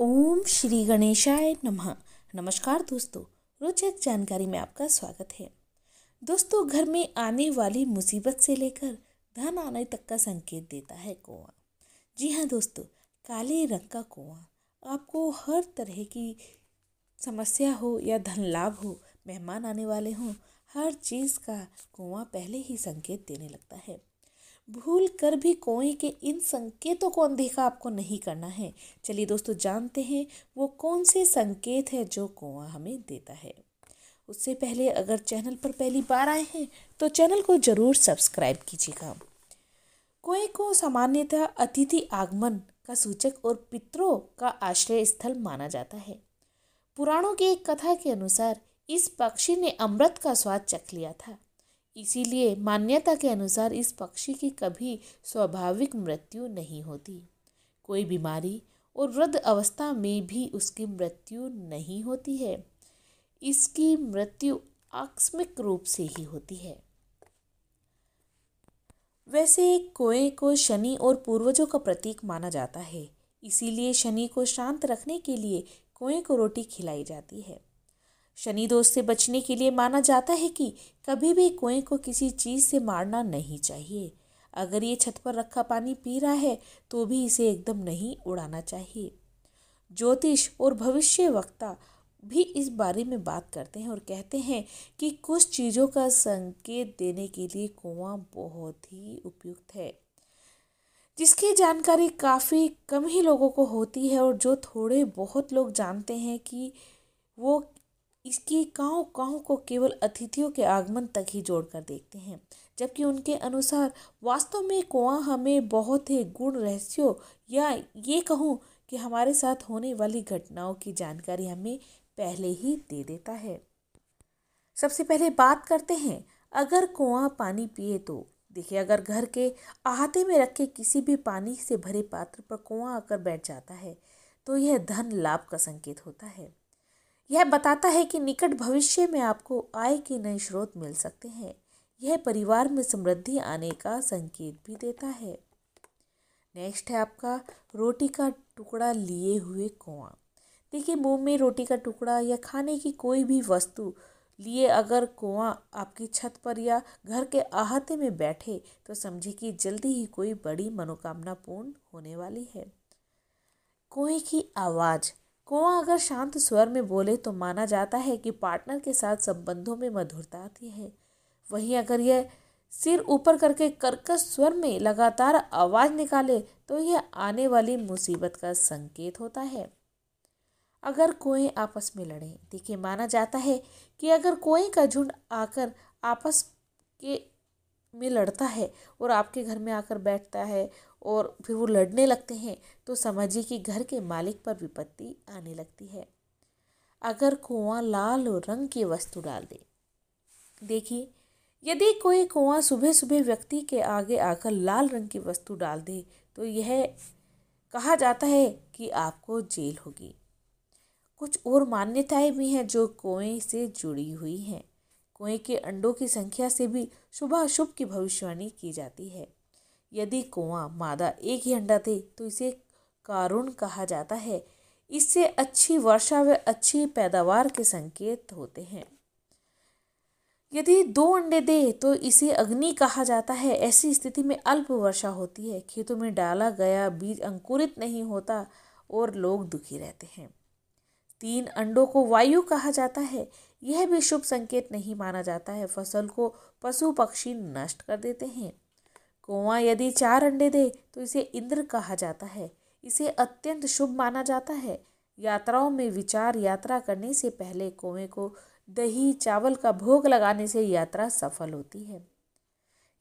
ओम श्री गणेशाय नमः नमस्कार दोस्तों रोचक जानकारी में आपका स्वागत है दोस्तों घर में आने वाली मुसीबत से लेकर धन आने तक का संकेत देता है कुआ जी हाँ दोस्तों काले रंग का कुआ आपको हर तरह की समस्या हो या धन लाभ हो मेहमान आने वाले हों हर चीज़ का कुआ पहले ही संकेत देने लगता है भूल कर भी कोई के इन संकेतों को अनदेखा आपको नहीं करना है चलिए दोस्तों जानते हैं वो कौन से संकेत है जो कुआ हमें देता है उससे पहले अगर चैनल पर पहली बार आए हैं तो चैनल को ज़रूर सब्सक्राइब कीजिएगा कुएं को सामान्यतः अतिथि आगमन का सूचक और पितरों का आश्रय स्थल माना जाता है पुराणों की एक कथा के अनुसार इस पक्षी ने अमृत का स्वाद चख लिया था इसीलिए मान्यता के अनुसार इस पक्षी की कभी स्वाभाविक मृत्यु नहीं होती कोई बीमारी और वृद्ध अवस्था में भी उसकी मृत्यु नहीं होती है इसकी मृत्यु आकस्मिक रूप से ही होती है वैसे कोए को शनि और पूर्वजों का प्रतीक माना जाता है इसीलिए शनि को शांत रखने के लिए कोए को रोटी खिलाई जाती है शनि दोष से बचने के लिए माना जाता है कि कभी भी कुएं को किसी चीज़ से मारना नहीं चाहिए अगर ये छत पर रखा पानी पी रहा है तो भी इसे एकदम नहीं उड़ाना चाहिए ज्योतिष और भविष्य वक्ता भी इस बारे में बात करते हैं और कहते हैं कि कुछ चीज़ों का संकेत देने के लिए कुआं बहुत ही उपयुक्त है जिसकी जानकारी काफ़ी कम ही लोगों को होती है और जो थोड़े बहुत लोग जानते हैं कि वो इसकी गाँव गाँव को केवल अतिथियों के आगमन तक ही जोड़कर देखते हैं जबकि उनके अनुसार वास्तव में कुआं हमें बहुत ही गुण रहस्यों या ये कहूँ कि हमारे साथ होने वाली घटनाओं की जानकारी हमें पहले ही दे देता है सबसे पहले बात करते हैं अगर कुआं पानी पिए तो देखिए अगर घर के अहाते में रखे किसी भी पानी से भरे पात्र पर कुआं आकर बैठ जाता है तो यह धन लाभ का संकेत होता है यह बताता है कि निकट भविष्य में आपको आय के नए स्रोत मिल सकते हैं यह परिवार में समृद्धि आने का संकेत भी देता है नेक्स्ट है आपका रोटी का टुकड़ा लिए हुए कुआं देखिए मुंह में रोटी का टुकड़ा या खाने की कोई भी वस्तु लिए अगर कुआ आपकी छत पर या घर के अहाते में बैठे तो समझिए कि जल्दी ही कोई बड़ी मनोकामना पूर्ण होने वाली है कुएं की आवाज़ कुआं अगर शांत स्वर में बोले तो माना जाता है कि पार्टनर के साथ संबंधों में मधुरता आती है वहीं अगर यह सिर ऊपर करके कर्कश स्वर में लगातार आवाज निकाले तो यह आने वाली मुसीबत का संकेत होता है अगर कुएं आपस में लड़ें देखिए माना जाता है कि अगर कुएं का झुंड आकर आपस के में लड़ता है और आपके घर में आकर बैठता है और फिर वो लड़ने लगते हैं तो समझिए कि घर के मालिक पर विपत्ति आने लगती है अगर कुआं लाल रंग की वस्तु डाल दे देखिए यदि कोई कुआं सुबह सुबह व्यक्ति के आगे आकर लाल रंग की वस्तु डाल दे तो यह कहा जाता है कि आपको जेल होगी कुछ और मान्यताएं भी हैं जो कुएं से जुड़ी हुई हैं कुएं के अंडों की संख्या से भी शुभ अशुभ की भविष्यवाणी की जाती है यदि कुआ मादा एक ही अंडा दे तो इसे कारुण कहा जाता है इससे अच्छी वर्षा व अच्छी पैदावार के संकेत होते हैं यदि दो अंडे दे तो इसे अग्नि कहा जाता है ऐसी स्थिति में अल्प वर्षा होती है खेतों में डाला गया बीज अंकुरित नहीं होता और लोग दुखी रहते हैं तीन अंडों को वायु कहा जाता है यह भी शुभ संकेत नहीं माना जाता है फसल को पशु पक्षी नष्ट कर देते हैं कौवा यदि चार अंडे दे तो इसे इंद्र कहा जाता है इसे अत्यंत शुभ माना जाता है यात्राओं में विचार यात्रा करने से पहले कौवे को दही चावल का भोग लगाने से यात्रा सफल होती है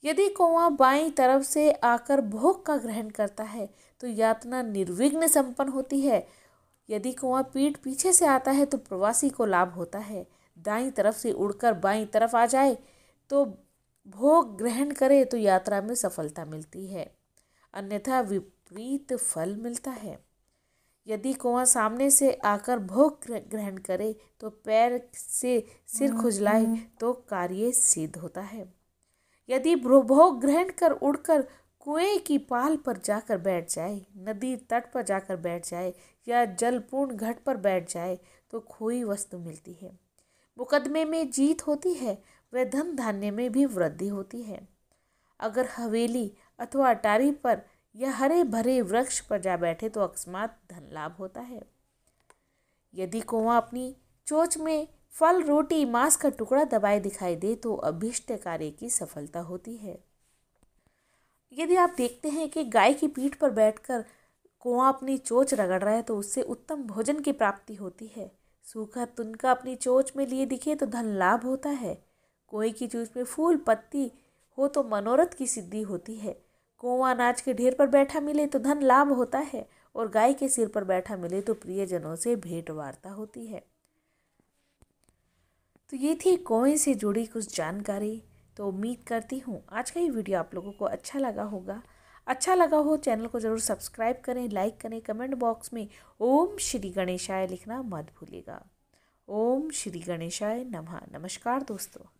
यदि कौवा बाई तरफ से आकर भोग का ग्रहण करता है तो यात्रा निर्विघ्न संपन्न होती है यदि कुआं पीठ पीछे से आता है तो प्रवासी को लाभ होता है दाई तरफ से उड़कर बाई तरफ आ जाए तो भोग ग्रहण करे तो यात्रा में सफलता मिलती है अन्यथा विपरीत फल मिलता है यदि कुआं सामने से आकर भोग ग्रहण करे तो पैर से सिर हम्म, खुजलाए हम्म। तो कार्य सिद्ध होता है यदि भोग ग्रहण कर उड़कर कुएं की पाल पर जाकर बैठ जाए नदी तट पर जाकर बैठ जाए या जलपूर्ण घट पर बैठ जाए तो खोई वस्तु मिलती है मुकदमे में जीत होती है व धन धान्य में भी वृद्धि होती है अगर हवेली अथवा अटारी पर या हरे भरे वृक्ष पर जा बैठे तो अकस्मात धन लाभ होता है यदि कुआ अपनी चोच में फल रोटी मांस का टुकड़ा दबाए दिखाई दे तो अभिष्ट कार्य की सफलता होती है यदि आप देखते हैं कि गाय की पीठ पर बैठकर कुआं अपनी चोच रगड़ रहा है तो उससे उत्तम भोजन की प्राप्ति होती है सूखा तुनका अपनी चोच में लिए दिखे तो धन लाभ होता है कोई की जूस में फूल पत्ती हो तो मनोरथ की सिद्धि होती है कोवा अनाज के ढेर पर बैठा मिले तो धन लाभ होता है और गाय के सिर पर बैठा मिले तो प्रियजनों से भेंट वार्ता होती है तो ये थी कुएं से जुड़ी कुछ जानकारी तो उम्मीद करती हूँ आज का ये वीडियो आप लोगों को अच्छा लगा होगा अच्छा लगा हो चैनल को ज़रूर सब्सक्राइब करें लाइक करें कमेंट बॉक्स में ओम श्री गणेशाय लिखना मत भूलिएगा ओम श्री गणेशाय नमः नमस्कार दोस्तों